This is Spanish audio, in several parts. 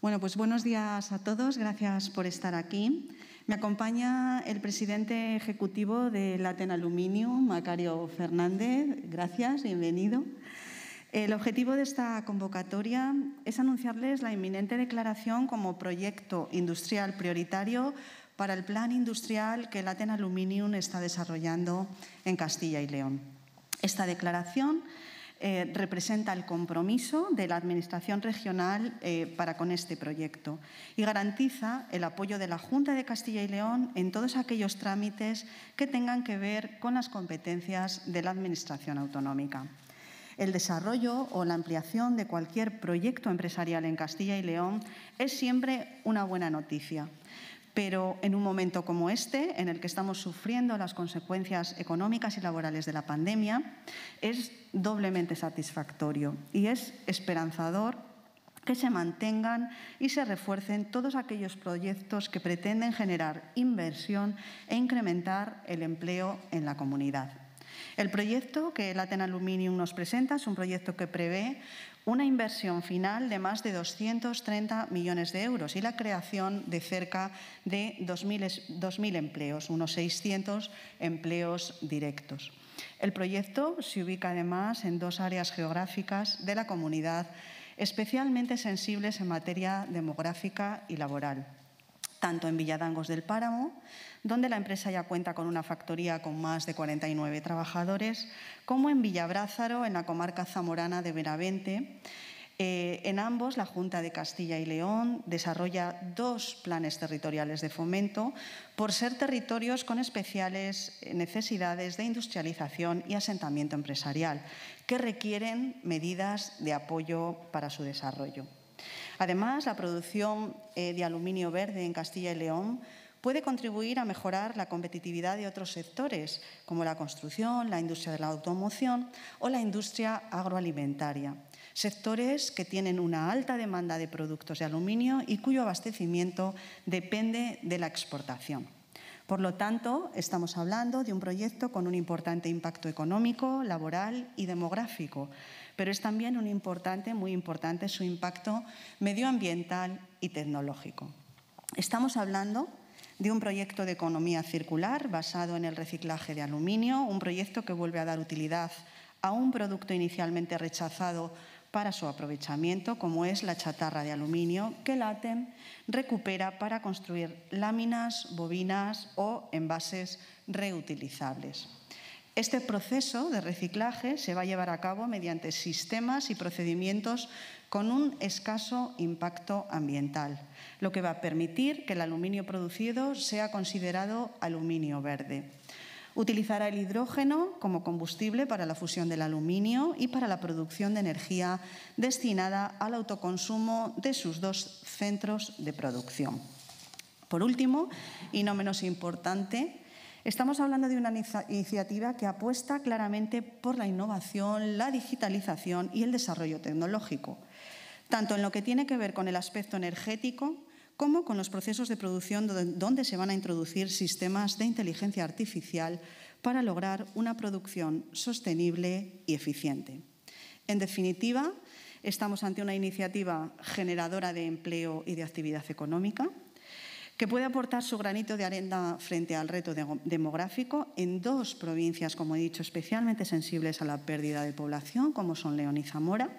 Bueno, pues buenos días a todos. Gracias por estar aquí. Me acompaña el presidente ejecutivo de Laten Aluminium, Macario Fernández. Gracias, bienvenido. El objetivo de esta convocatoria es anunciarles la inminente declaración como proyecto industrial prioritario para el plan industrial que Laten Aluminium está desarrollando en Castilla y León. Esta declaración eh, representa el compromiso de la Administración regional eh, para con este proyecto y garantiza el apoyo de la Junta de Castilla y León en todos aquellos trámites que tengan que ver con las competencias de la Administración autonómica. El desarrollo o la ampliación de cualquier proyecto empresarial en Castilla y León es siempre una buena noticia pero en un momento como este, en el que estamos sufriendo las consecuencias económicas y laborales de la pandemia, es doblemente satisfactorio y es esperanzador que se mantengan y se refuercen todos aquellos proyectos que pretenden generar inversión e incrementar el empleo en la comunidad. El proyecto que el Aluminium nos presenta es un proyecto que prevé una inversión final de más de 230 millones de euros y la creación de cerca de 2.000 empleos, unos 600 empleos directos. El proyecto se ubica además en dos áreas geográficas de la comunidad especialmente sensibles en materia demográfica y laboral tanto en Villadangos del Páramo, donde la empresa ya cuenta con una factoría con más de 49 trabajadores, como en Villabrázaro, en la comarca zamorana de Benavente. Eh, en ambos, la Junta de Castilla y León desarrolla dos planes territoriales de fomento por ser territorios con especiales necesidades de industrialización y asentamiento empresarial, que requieren medidas de apoyo para su desarrollo. Además, la producción eh, de aluminio verde en Castilla y León puede contribuir a mejorar la competitividad de otros sectores, como la construcción, la industria de la automoción o la industria agroalimentaria, sectores que tienen una alta demanda de productos de aluminio y cuyo abastecimiento depende de la exportación. Por lo tanto, estamos hablando de un proyecto con un importante impacto económico, laboral y demográfico, pero es también un importante, muy importante su impacto medioambiental y tecnológico. Estamos hablando de un proyecto de economía circular basado en el reciclaje de aluminio, un proyecto que vuelve a dar utilidad a un producto inicialmente rechazado para su aprovechamiento, como es la chatarra de aluminio que LATEM recupera para construir láminas, bobinas o envases reutilizables. Este proceso de reciclaje se va a llevar a cabo mediante sistemas y procedimientos con un escaso impacto ambiental, lo que va a permitir que el aluminio producido sea considerado aluminio verde. Utilizará el hidrógeno como combustible para la fusión del aluminio y para la producción de energía destinada al autoconsumo de sus dos centros de producción. Por último, y no menos importante, Estamos hablando de una iniciativa que apuesta claramente por la innovación, la digitalización y el desarrollo tecnológico, tanto en lo que tiene que ver con el aspecto energético como con los procesos de producción donde se van a introducir sistemas de inteligencia artificial para lograr una producción sostenible y eficiente. En definitiva, estamos ante una iniciativa generadora de empleo y de actividad económica, que puede aportar su granito de arena frente al reto demográfico en dos provincias, como he dicho, especialmente sensibles a la pérdida de población, como son León y Zamora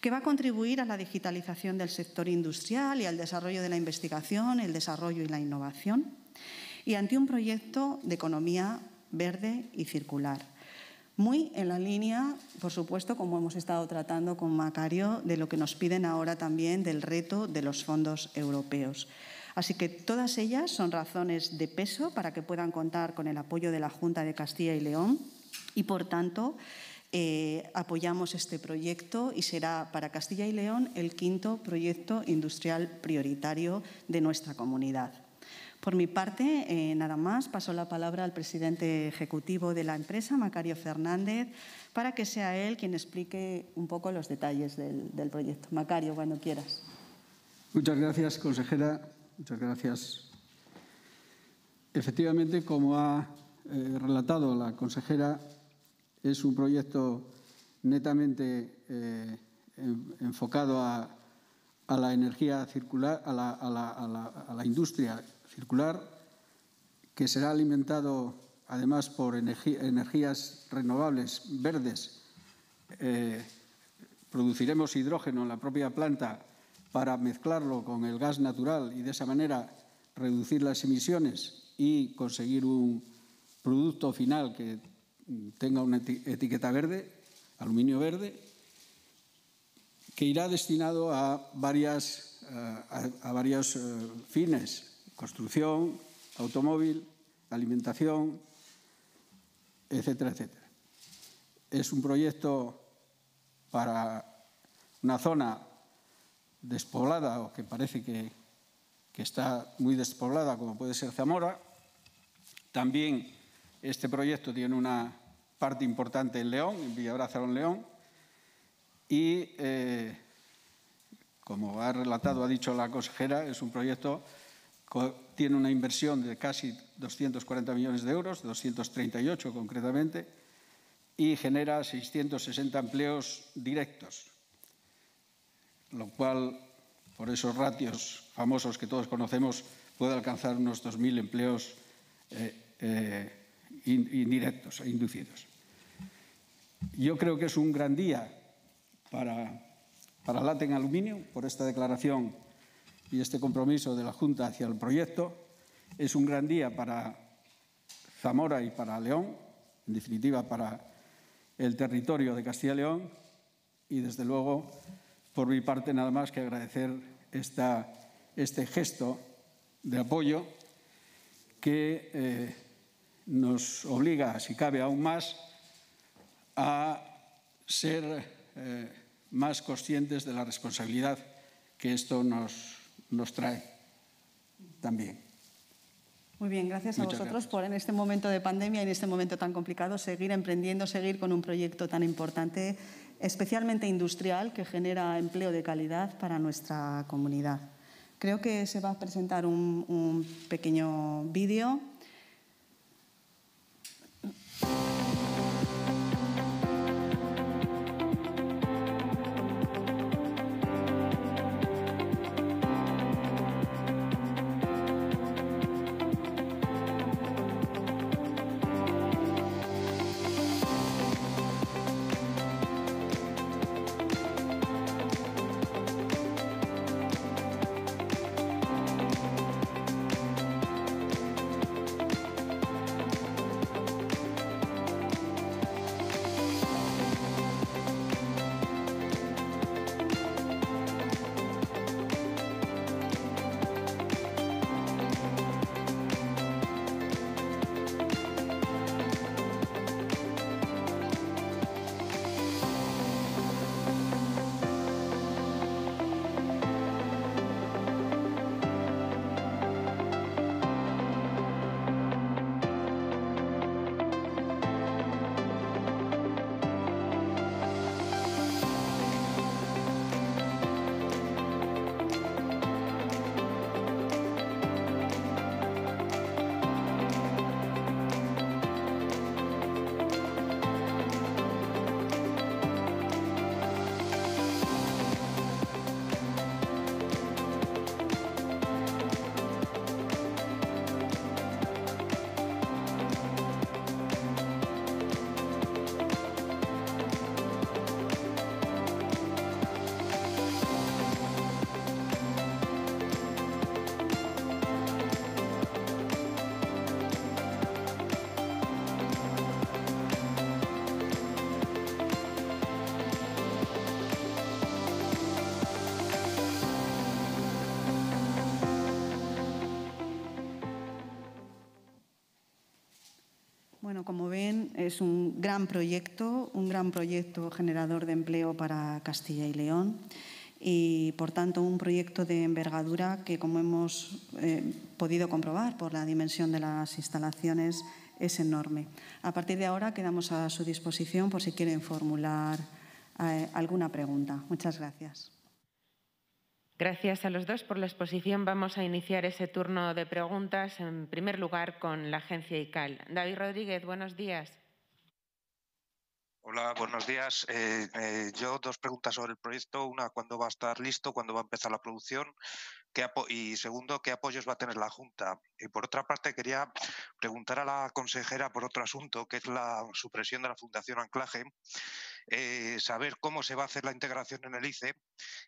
que va a contribuir a la digitalización del sector industrial y al desarrollo de la investigación, el desarrollo y la innovación, y ante un proyecto de economía verde y circular. Muy en la línea, por supuesto, como hemos estado tratando con Macario, de lo que nos piden ahora también del reto de los fondos europeos. Así que todas ellas son razones de peso para que puedan contar con el apoyo de la Junta de Castilla y León y, por tanto, eh, apoyamos este proyecto y será para Castilla y León el quinto proyecto industrial prioritario de nuestra comunidad. Por mi parte, eh, nada más, paso la palabra al presidente ejecutivo de la empresa, Macario Fernández, para que sea él quien explique un poco los detalles del, del proyecto. Macario, cuando quieras. Muchas gracias, consejera. Muchas gracias. Efectivamente, como ha eh, relatado la consejera, es un proyecto netamente eh, enfocado a, la energía circular, a la, industria circular, que será alimentado además por energías renovables verdes. Eh, produciremos hidrógeno en la propia planta para mezclarlo con el gas natural y de esa manera reducir las emisiones y conseguir un producto final que tenga una etiqueta verde, aluminio verde, que irá destinado a, varias, eh, a, varios eh, fines, construcción, automóvil, alimentación, etcétera, etcétera. Es un proyecto para una zona despoblada o que parece que, está muy despoblada, como puede ser Zamora. También este proyecto tiene una parte importante en León, en en León. Y, eh, como ha relatado, ha dicho la consejera, es un proyecto que tiene una inversión de casi 240 millones de euros, 238 concretamente, y genera 660 empleos directos lo cual, por esos ratios famosos que todos conocemos, puede alcanzar unos 2.000 empleos eh, eh, indirectos e inducidos. Yo creo que es un gran día para, para Laten Aluminio por esta declaración y este compromiso de la Junta hacia el proyecto. Es un gran día para Zamora y para León, en definitiva para el territorio de Castilla León y desde luego por mi parte, nada más que agradecer esta, este gesto de apoyo que eh, nos obliga, si cabe aún más, a ser eh, más conscientes de la responsabilidad que esto nos, nos trae también. Muy bien, gracias a vosotros por en este momento de pandemia y en este momento tan complicado seguir emprendiendo, seguir con un proyecto tan importante especialmente industrial, que genera empleo de calidad para nuestra comunidad. Creo que se va a presentar un, pequeño vídeo. Es un gran proyecto, un gran proyecto generador de empleo para Castilla y León y, por tanto, un proyecto de envergadura que, como hemos eh, podido comprobar por la dimensión de las instalaciones, es enorme. A partir de ahora quedamos a su disposición por si quieren formular eh, alguna pregunta. Muchas gracias. Gracias a los dos por la exposición. Vamos a iniciar ese turno de preguntas, en primer lugar, con la agencia ICAL. David Rodríguez, buenos días. Hola, buenos días. Eh, eh, yo dos preguntas sobre el proyecto. Una, ¿cuándo va a estar listo? ¿Cuándo va a empezar la producción? y segundo, ¿qué apoyos va a tener la Junta? Y por otra parte, quería preguntar a la consejera por otro asunto, que es la supresión de la Fundación Anclaje, eh, saber cómo se va a hacer la integración en el ICE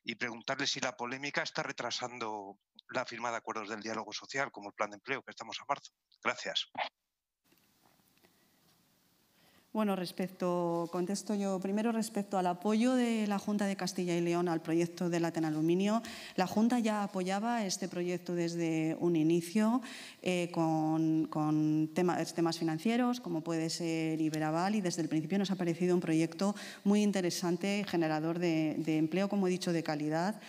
y preguntarle si la polémica está retrasando la firma de acuerdos del diálogo social, como el plan de empleo, que estamos a marzo. Gracias. Bueno, respecto, contesto yo primero respecto al apoyo de la Junta de Castilla y León al proyecto de del Aluminio. La Junta ya apoyaba este proyecto desde un inicio eh, con, temas, financieros, como puede ser Iberaval, y desde el principio nos ha parecido un proyecto muy interesante, generador de, empleo, como he dicho, de calidad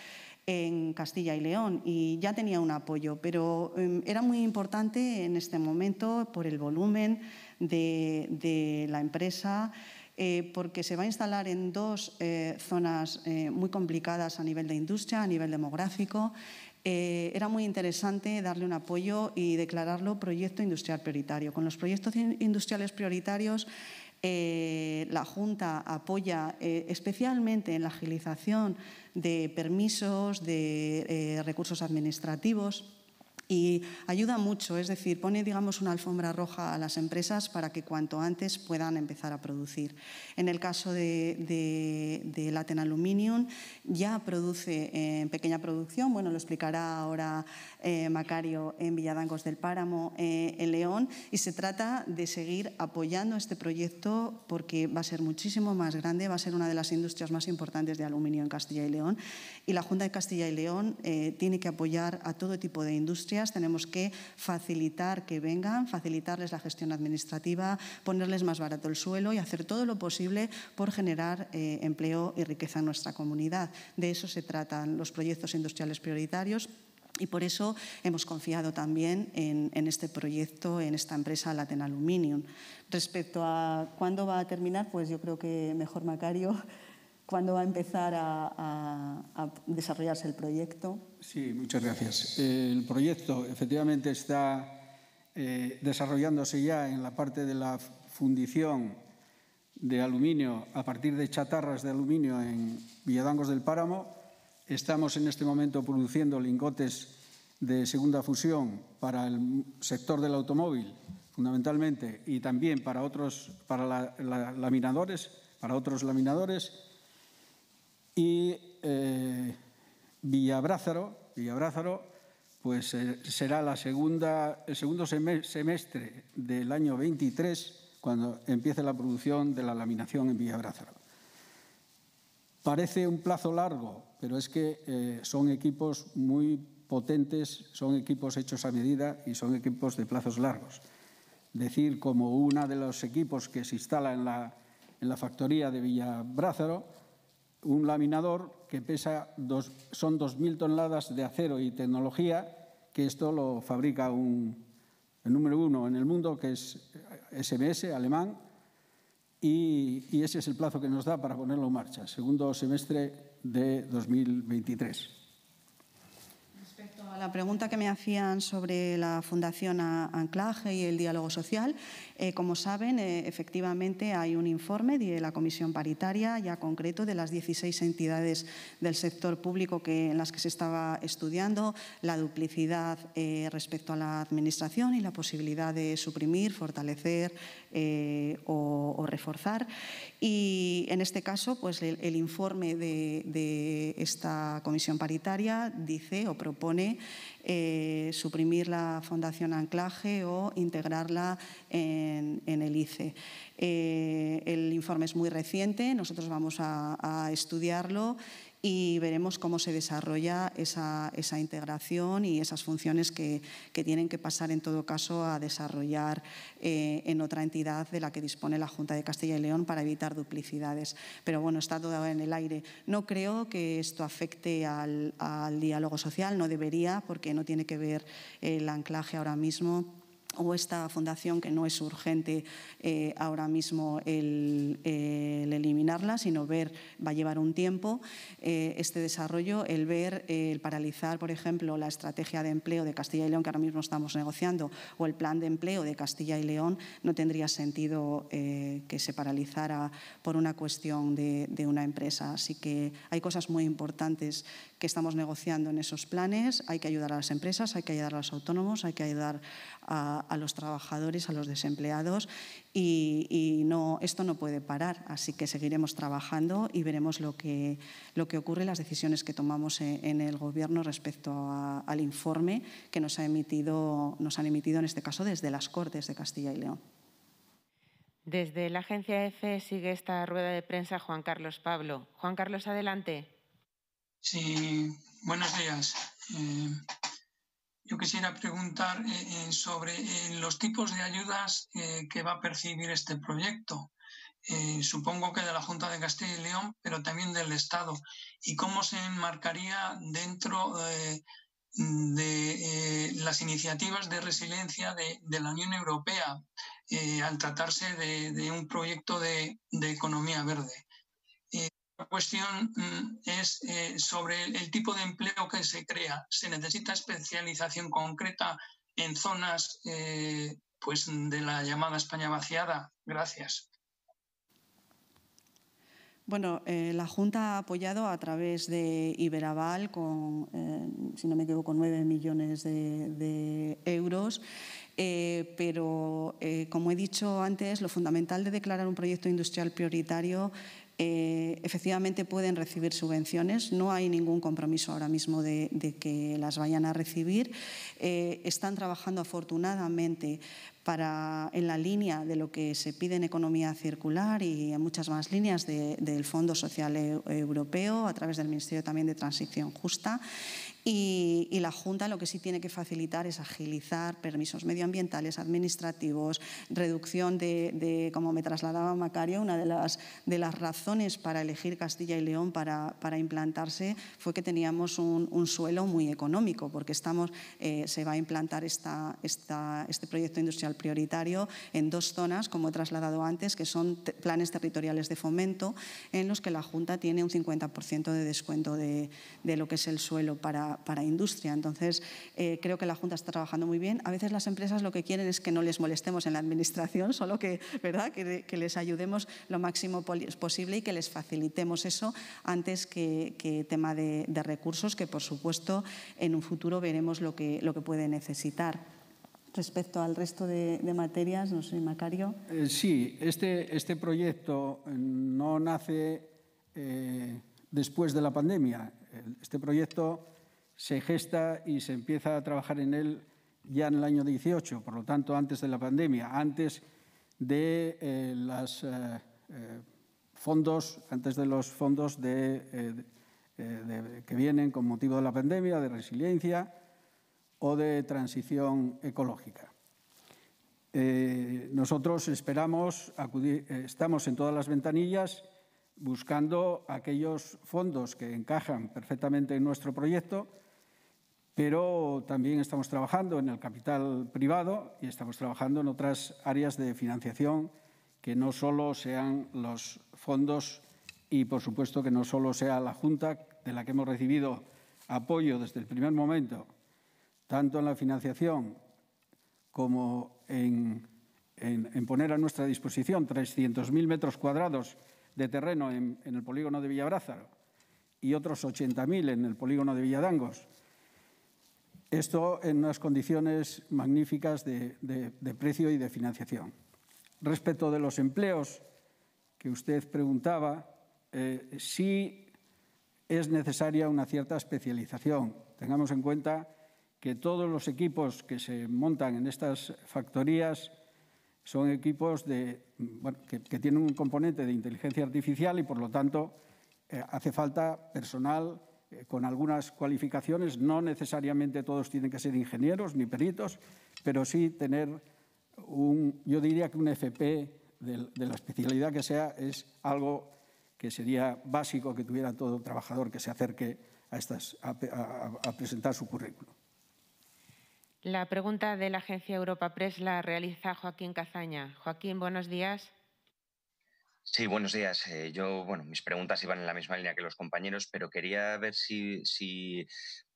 en Castilla y León y ya tenía un apoyo, pero em, era muy importante en este momento por el volumen de, la empresa. Eh, porque se va a instalar en dos eh, zonas eh, muy complicadas a nivel de industria, a nivel demográfico. era muy interesante darle un apoyo y declararlo proyecto industrial prioritario. Con los proyectos industriales prioritarios, la Junta apoya especialmente en la agilización de permisos, de recursos administrativos y ayuda mucho, es decir, pone digamos una alfombra roja a las empresas para que cuanto antes puedan empezar a producir. En el caso de, de, de Latin Aluminium ya produce en eh, pequeña producción, bueno, lo explicará ahora eh, Macario en Villadangos del Páramo, eh, en León, y se trata de seguir apoyando este proyecto porque va a ser muchísimo más grande, va a ser una de las industrias más importantes de aluminio en Castilla y León, y la Junta de Castilla y León eh, tiene que apoyar a todo tipo de industrias, tenemos que facilitar que vengan, facilitarles la gestión administrativa, ponerles más barato el suelo y hacer todo lo posible por generar empleo y riqueza en nuestra comunidad. De eso se tratan los proyectos industriales prioritarios y por eso hemos confiado también en, este proyecto, en esta empresa Latin Aluminium. Respecto a cuándo va a terminar, pues yo creo que mejor Macario, cuándo va a empezar a, desarrollarse el proyecto. Sí, muchas gracias. El proyecto efectivamente está eh, desarrollándose ya en la parte de la fundición de aluminio a partir de chatarras de aluminio en Villadangos del Páramo Estamos en este momento produciendo lingotes de segunda fusión para el sector del automóvil, fundamentalmente, y también para otros para laminadores, para otros laminadores. Y eh, Villabrázaro, pues eh, será el segundo semestre del año 23 cuando empiece la producción de la laminación en Villabrázaro. Parece un plazo largo, pero es que eh, son equipos muy potentes, son equipos hechos a medida y son equipos de plazos largos. Decir como uno de los equipos que se instala en la, en la factoría de Villabrázaro, un laminador que pesa dos, son 2.000 toneladas de acero y tecnología, que esto lo fabrica un, el número uno en el mundo, que es SMS, eh, alemán, y, y ese es el plazo que nos da para ponerlo en marcha, segundo semestre de 2023 la pregunta que me hacían sobre la Fundación Anclaje y el diálogo social, eh, como saben, eh, efectivamente hay un informe de la Comisión Paritaria, ya concreto, de las 16 entidades del sector público que, en las que se estaba estudiando la duplicidad eh, respecto a la Administración y la posibilidad de suprimir, fortalecer o, reforzar. Y en este caso, pues el, informe de, de esta Comisión Paritaria dice o propone eh, suprimir la Fundación Anclaje o integrarla en, el ICE. Eh, el informe es muy reciente, nosotros vamos a estudiarlo y veremos cómo se desarrolla esa, integración y esas funciones que, tienen que pasar en todo caso a desarrollar eh, en otra entidad de la que dispone la Junta de Castilla y León para evitar duplicidades. Pero bueno, está todo en el aire. No creo que esto afecte al diálogo social, no debería, porque no tiene que ver el anclaje ahora mismo o esta fundación que no es urgente eh, ahora mismo el, eliminarla, sino ver, va a llevar un tiempo eh, este desarrollo, el ver, eh, el paralizar, por ejemplo, la estrategia de empleo de Castilla y León que ahora mismo estamos negociando o el plan de empleo de Castilla y León, no tendría sentido que se paralizara por una cuestión de, de una empresa. Así que hay cosas muy importantes que estamos negociando en esos planes, hay que ayudar a las empresas, hay que ayudar a los autónomos, hay que ayudar a, los trabajadores, a los desempleados y, no, esto no puede parar. Así que seguiremos trabajando y veremos lo que, lo que ocurre, las decisiones que tomamos e, en, el Gobierno respecto al informe que nos, ha emitido, nos han emitido en este caso desde las Cortes de Castilla y León. Desde la agencia EFE sigue esta rueda de prensa Juan Carlos Pablo. Juan Carlos, adelante. Sí, buenos días. Eh, yo quisiera preguntar eh, eh, sobre eh, los tipos de ayudas que va a percibir este proyecto. supongo que de la Junta de Castilla y León, pero también del Estado. ¿Y cómo se enmarcaría dentro de las iniciativas de resiliencia de, la Unión Europea al tratarse de, un proyecto de economía verde? La cuestión mm, es eh, sobre el tipo de empleo que se crea. Se necesita especialización concreta en zonas eh, pues de la llamada España vaciada. Gracias. Bueno, eh, la Junta ha apoyado a través de Iberaval con, si no me equivoco, nueve millones de, euros. pero, como he dicho antes, lo fundamental de declarar un proyecto industrial prioritario eh, efectivamente pueden recibir subvenciones. No hay ningún compromiso ahora mismo de, que las vayan a recibir. Eh, están trabajando afortunadamente para, en la línea de lo que se pide en economía circular y en muchas más líneas del Fondo Social Europeo, a través del Ministerio también de Transición Justa. Y, la Junta lo que sí tiene que facilitar es agilizar permisos medioambientales, administrativos, reducción de, como me trasladaba Macario, una de las, de las razones para elegir Castilla y León para, para implantarse fue que teníamos un, suelo muy económico, porque estamos, eh, se va a implantar esta, este proyecto industrial prioritario en dos zonas, como he trasladado antes, que son planes territoriales de fomento, en los que la Junta tiene un 50% de descuento de, de lo que es el suelo para para, industria. Entonces, eh, creo que la Junta está trabajando muy bien. A veces las empresas lo que quieren es que no les molestemos en la administración, solo que, ¿verdad? que, les ayudemos lo máximo posible y que les facilitemos eso antes que, tema de, recursos, que por supuesto en un futuro veremos lo que, lo que puede necesitar respecto al resto de, materias, no sé, Macario. Eh, sí, este, este proyecto eh, no nace después de la pandemia. Este proyecto se gesta y se empieza a trabajar en él ya en el año 18, por lo tanto antes de la pandemia, antes de eh, los eh, eh, fondos, antes de los fondos que vienen con motivo de la pandemia, de resiliencia o de transición ecológica. nosotros esperamos, estamos en todas las ventanillas buscando aquellos fondos que encajan perfectamente en nuestro proyecto pero también estamos trabajando en el capital privado y estamos trabajando en otras áreas de financiación que no solo sean los fondos y, por supuesto, que no solo sea la Junta, de la que hemos recibido apoyo desde el primer momento, tanto en la financiación como en, poner a nuestra disposición 300.000 metros cuadrados de terreno en, en el polígono de Villabrázaro y otros 80.000 en el polígono de Villadangos esto en unas condiciones magníficas de, precio y de financiación. Respecto de los empleos que usted preguntaba, eh, sí es necesaria una cierta especialización. Tengamos en cuenta que todos los equipos que se montan en estas factorías son equipos que, tienen un componente de inteligencia artificial y, por lo tanto, eh, hace falta personal eh, con algunas cualificaciones. No necesariamente todos tienen que ser ingenieros ni peritos, pero sí tener un, yo diría que un FP de, la especialidad que sea es algo que sería básico que tuviera todo trabajador que se acerque a, estas, a, presentar su currículum. La pregunta de la Agencia Europa Press la realiza Joaquín Cazaña. Joaquín, buenos días. Sí, buenos días. Eh, yo, bueno, mis preguntas iban en la misma línea que los compañeros, pero quería ver si,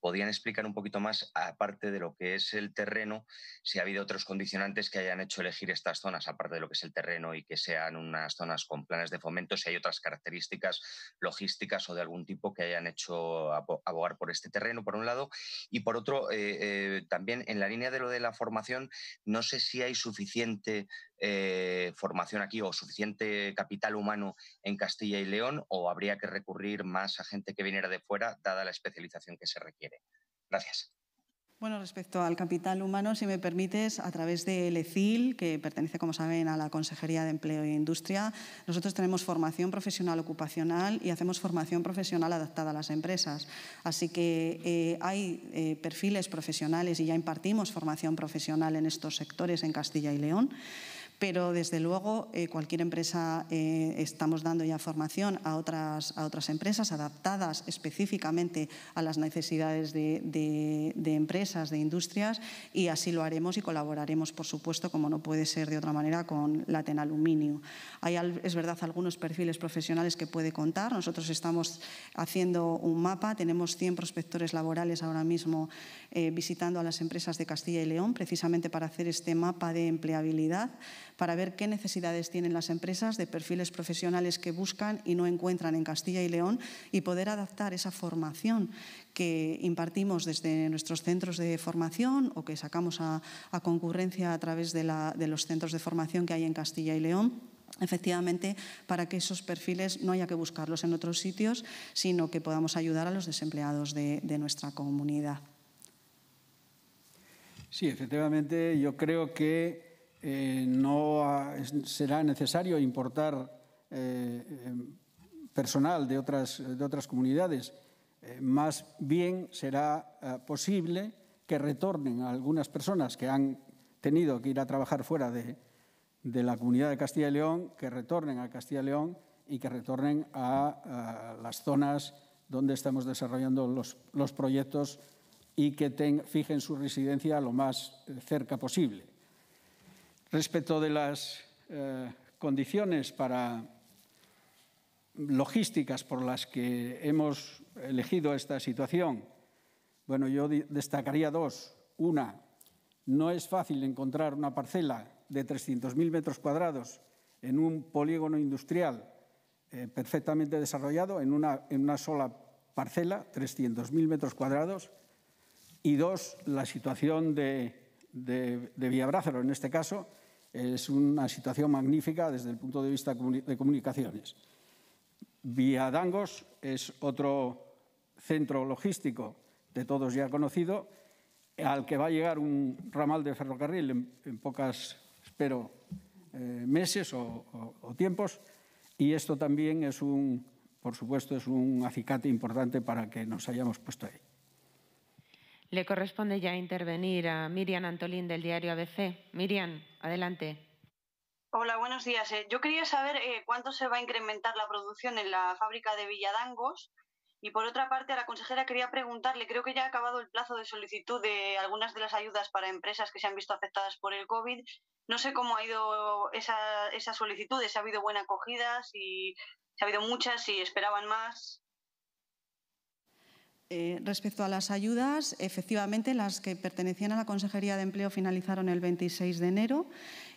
podían explicar un poquito más, aparte de lo que es el terreno, si ha habido otros condicionantes que hayan hecho elegir estas zonas, aparte de lo que es el terreno y que sean unas zonas con planes de fomento, si hay otras características logísticas o de algún tipo que hayan hecho abogar por este terreno, por un lado. Y por otro, eh, eh, también en la línea de lo de la formación, no sé si hay suficiente eh, formación aquí o suficiente capital humano en Castilla y León o habría que recurrir más a gente que viniera de fuera, dada la especialización que se requiere? Gracias. Bueno, respecto al capital humano, si me permites, a través del ECIL, que pertenece, como saben, a la Consejería de Empleo e Industria, nosotros tenemos formación profesional ocupacional y hacemos formación profesional adaptada a las empresas. Así que eh, hay eh, perfiles profesionales y ya impartimos formación profesional en estos sectores en Castilla y León. Pero, desde luego, eh, cualquier empresa eh, estamos dando ya formación a otras, a otras empresas adaptadas específicamente a las necesidades de, empresas, de industrias, y así lo haremos y colaboraremos, por supuesto, como no puede ser de otra manera, con Laten Aluminio. Hay, es verdad, algunos perfiles profesionales que puede contar. Nosotros estamos haciendo un mapa, tenemos 100 prospectores laborales ahora mismo eh, visitando a las empresas de Castilla y León, precisamente para hacer este mapa de empleabilidad para ver qué necesidades tienen las empresas de perfiles profesionales que buscan y no encuentran en Castilla y León y poder adaptar esa formación que impartimos desde nuestros centros de formación o que sacamos a, concurrencia a través de, la, de los centros de formación que hay en Castilla y León efectivamente para que esos perfiles no haya que buscarlos en otros sitios, sino que podamos ayudar a los desempleados de, de nuestra comunidad. Sí, efectivamente, yo creo que eh, no será necesario importar eh, eh, personal de otras, de otras comunidades. más bien será posible que retornen algunas personas que han tenido que ir a trabajar fuera de, la comunidad de Castilla y León, que retornen a Castilla y León y que retornen a, las zonas donde estamos desarrollando los, proyectos y que fijen su residencia lo más cerca posible. Respecto de las eh, condiciones para logísticas por las que hemos elegido esta situación, bueno, yo destacaría dos. Una, no es fácil encontrar una parcela de 300.000 metros cuadrados en un polígono industrial eh, perfectamente desarrollado, en una, sola parcela, 300.000 metros cuadrados. Y dos, la situación de, de, de en este caso, es una situación magnífica desde el punto de vista de comunicaciones. Dangos es otro centro logístico de todos ya conocido, al que va a llegar un ramal de ferrocarril en, pocas, espero, eh, meses o tiempos. Y esto también es un, por supuesto, es un acicate importante para que nos hayamos puesto ahí. Le corresponde ya intervenir a Miriam Antolín del diario ABC. Miriam, adelante. Hola, buenos días. Eh, yo quería saber eh, cuánto se va a incrementar la producción en la fábrica de Villadangos. Y por otra parte, a la consejera quería preguntarle, creo que ya ha acabado el plazo de solicitud de algunas de las ayudas para empresas que se han visto afectadas por el COVID. No sé cómo ha ido esas solicitudes, si ha habido buena acogida, si, si ha habido muchas, si esperaban más. Eh, respecto a las ayudas, efectivamente las que pertenecían a la Consejería de Empleo finalizaron el 26 de enero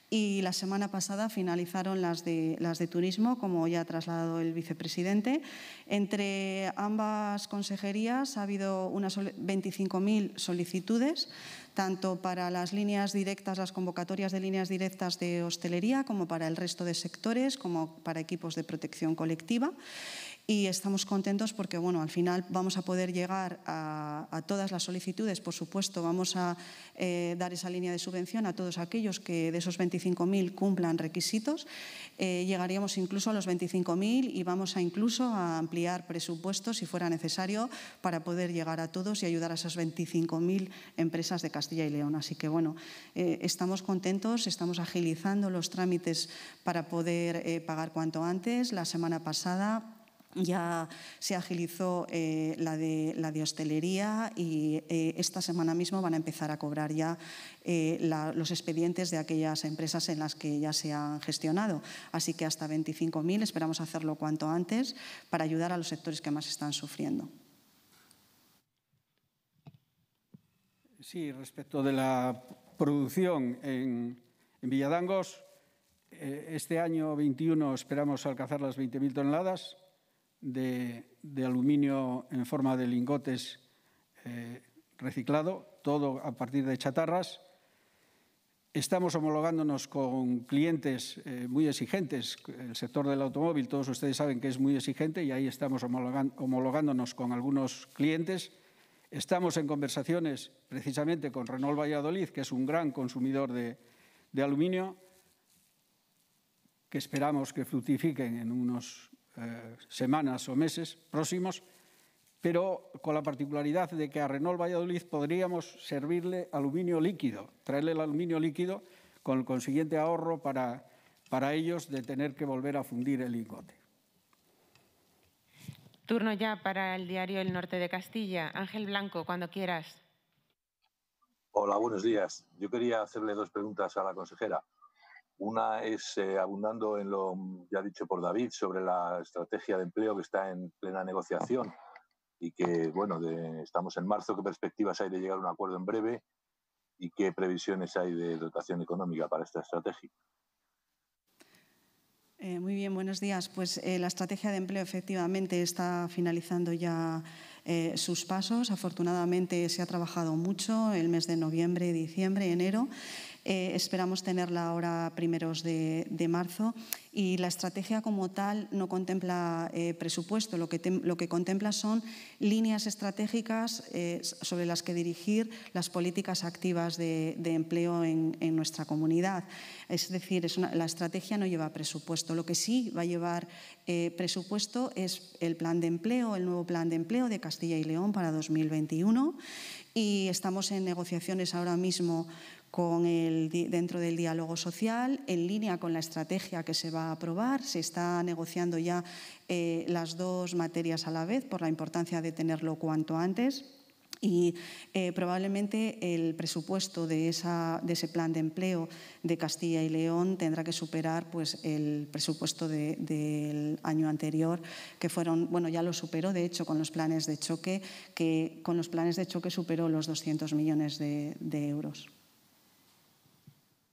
y la semana pasada finalizaron las de, las de turismo, como ya ha trasladado el vicepresidente. Entre ambas consejerías ha habido unas 25.000 solicitudes, tanto para las líneas directas, las convocatorias de líneas directas de hostelería, como para el resto de sectores, como para equipos de protección colectiva y estamos contentos porque bueno, al final vamos a poder llegar a, todas las solicitudes, por supuesto, vamos a eh, dar esa línea de subvención a todos aquellos que de esos 25.000 cumplan requisitos, eh, llegaríamos incluso a los 25.000 y vamos a incluso a ampliar presupuestos si fuera necesario para poder llegar a todos y ayudar a esas 25.000 empresas de Castilla y León. Así que bueno, eh, estamos contentos, estamos agilizando los trámites para poder pagar cuanto antes. La semana pasada ya se agilizó eh, la, de, la de hostelería y eh, esta semana mismo van a empezar a cobrar ya eh, los expedientes de aquellas empresas en las que ya se han gestionado. Así que hasta 25.000 esperamos hacerlo cuanto antes para ayudar a los sectores que más están sufriendo. Sí, respecto de la producción en, Villadangos, este año 21 esperamos alcanzar las 20.000 toneladas de, aluminio en forma de lingotes eh, reciclado, todo a partir de chatarras. Estamos homologándonos con clientes eh, muy exigentes. El sector del automóvil, todos ustedes saben que es muy exigente y ahí estamos homologándonos con algunos clientes. Estamos en conversaciones precisamente con Renault Valladolid, que es un gran consumidor de, de aluminio, que esperamos que fructifiquen en unos eh, semanas o meses próximos, pero con la particularidad de que a Renault Valladolid podríamos servirle aluminio líquido, traerle el aluminio líquido con el consiguiente ahorro para, para ellos de tener que volver a fundir el lingote. Turno ya para el diario El Norte de Castilla. Ángel Blanco, cuando quieras. Hola, buenos días. Yo quería hacerle dos preguntas a la consejera. Una es, eh, abundando en lo mm, ya dicho por David, sobre la estrategia de empleo que está en plena negociación y que, bueno, estamos en marzo, ¿qué perspectivas hay de llegar a un acuerdo en breve y qué previsiones hay de dotación económica para esta estrategia? Eh, muy bien, buenos días. Pues eh, la estrategia de empleo efectivamente está finalizando ya sus pasos. Afortunadamente se ha trabajado mucho el mes de noviembre, diciembre, enero. Eh, esperamos tenerla ahora primeros de, marzo y la estrategia como tal no contempla eh, presupuesto, lo que, lo que contempla son líneas estratégicas eh, sobre las que dirigir las políticas activas de, empleo en, nuestra comunidad. Es decir, la estrategia no lleva presupuesto. Lo que sí va a llevar presupuesto es el plan de empleo, el nuevo plan de empleo de Castilla y León para 2021 y estamos en negociaciones ahora mismo el, dentro del diálogo social, en línea con la estrategia que se va a aprobar. Se está negociando ya eh, las dos materias a la vez por la importancia de tenerlo cuanto antes. Y eh, probablemente el presupuesto de, ese plan de empleo de Castilla y León tendrá que superar pues, el presupuesto del año anterior, que fueron, bueno, ya lo superó, de hecho, con los planes de choque, que con los planes de choque superó los 200 millones de euros.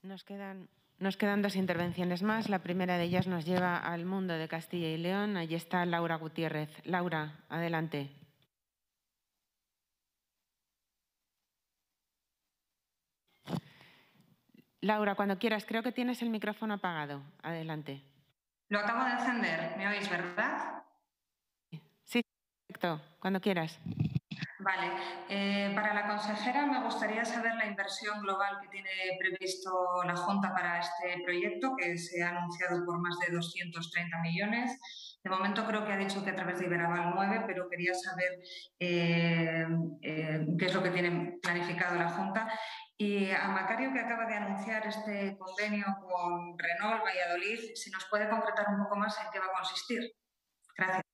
Nos quedan, dos intervenciones más. La primera de ellas nos lleva al mundo de Castilla y León. Allí está Laura Gutiérrez. Laura, adelante. Laura, cuando quieras, creo que tienes el micrófono apagado. Adelante. Lo acabo de encender, ¿me oís, verdad? Sí, perfecto, cuando quieras. Vale, eh, para la consejera me gustaría saber la inversión global que tiene previsto la Junta para este proyecto, que se ha anunciado por más de 230 millones. De momento creo que ha dicho que a través de Iberaval 9, pero quería saber eh, eh, qué es lo que tiene planificado la Junta. Y a Macario, que acaba de anunciar este convenio con Renault Valladolid, si nos puede concretar un poco más en qué va a consistir. Gracias.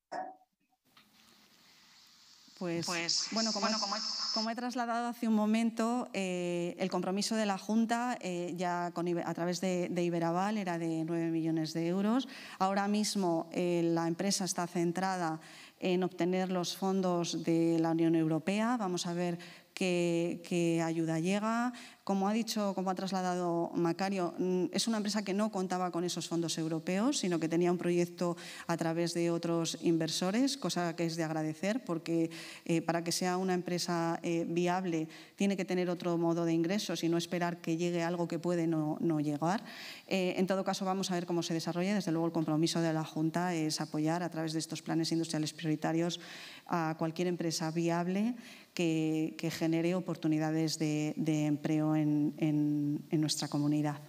Pues, pues, bueno, como, he, trasladado hace un momento, eh, el compromiso de la Junta eh, ya con, a través de, Iberaval era de 9 millones de euros. Ahora mismo eh, la empresa está centrada en obtener los fondos de la Unión Europea. Vamos a ver que, ayuda llega. Como ha dicho, como ha trasladado Macario, mm, es una empresa que no contaba con esos fondos europeos, sino que tenía un proyecto a través de otros inversores, cosa que es de agradecer, porque eh, para que sea una empresa eh, viable tiene que tener otro modo de ingresos y no esperar que llegue algo que puede no, llegar. Eh, en todo caso, vamos a ver cómo se desarrolla. Desde luego, el compromiso de la Junta es apoyar a través de estos planes industriales prioritarios a cualquier empresa viable que, genere oportunidades de, empleo en, nuestra comunidad.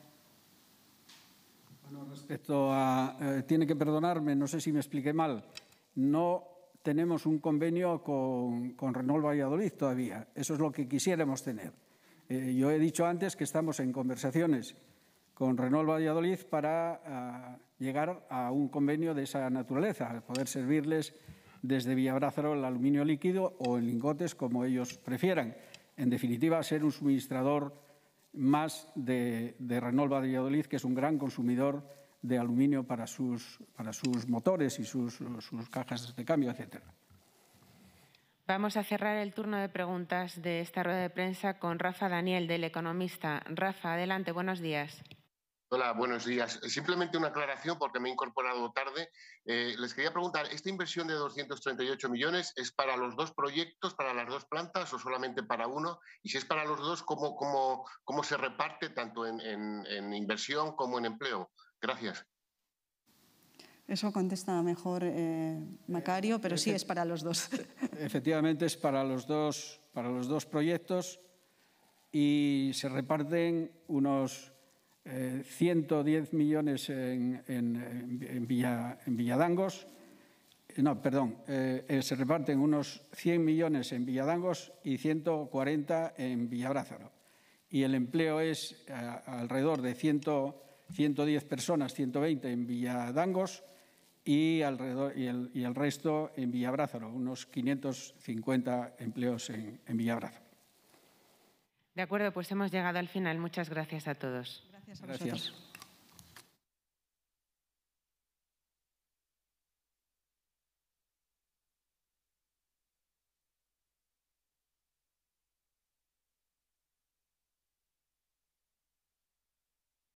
Bueno, respecto a, eh, tiene que perdonarme, no sé si me expliqué mal, no tenemos un convenio con, Renault Valladolid todavía, eso es lo que quisiéramos tener. Eh, yo he dicho antes que estamos en conversaciones con Renault Valladolid para ah, llegar a un convenio de esa naturaleza, poder servirles desde Villabrázaro el aluminio líquido o en lingotes, como ellos prefieran. En definitiva, ser un suministrador más de, Renault Valladolid, que es un gran consumidor de aluminio para sus, motores y sus, sus cajas de cambio, etcétera. Vamos a cerrar el turno de preguntas de esta rueda de prensa con Rafa Daniel, del Economista. Rafa, adelante, buenos días. Hola, buenos días. Simplemente una aclaración porque me he incorporado tarde. Eh, les quería preguntar, ¿esta inversión de 238 millones es para los dos proyectos, para las dos plantas o solamente para uno? Y si es para los dos, ¿cómo, cómo, cómo se reparte tanto en, inversión como en empleo? Gracias. Eso contesta mejor eh, Macario, pero sí es para los dos. Efectivamente, es para los dos, para los dos proyectos y se reparten unos 110 eh, millones en, Villadangos, eh, no, perdón, eh, se reparten unos 100 millones en Villadangos y 140 en Villabrázaro. Y el empleo es alrededor de 110 personas, 120 en Villadangos y, alrededor, y, el, resto en Villabrázaro, unos 550 empleos en, en Villabrázaro. De acuerdo, pues hemos llegado al final. Muchas gracias a todos. Gracias a vosotros.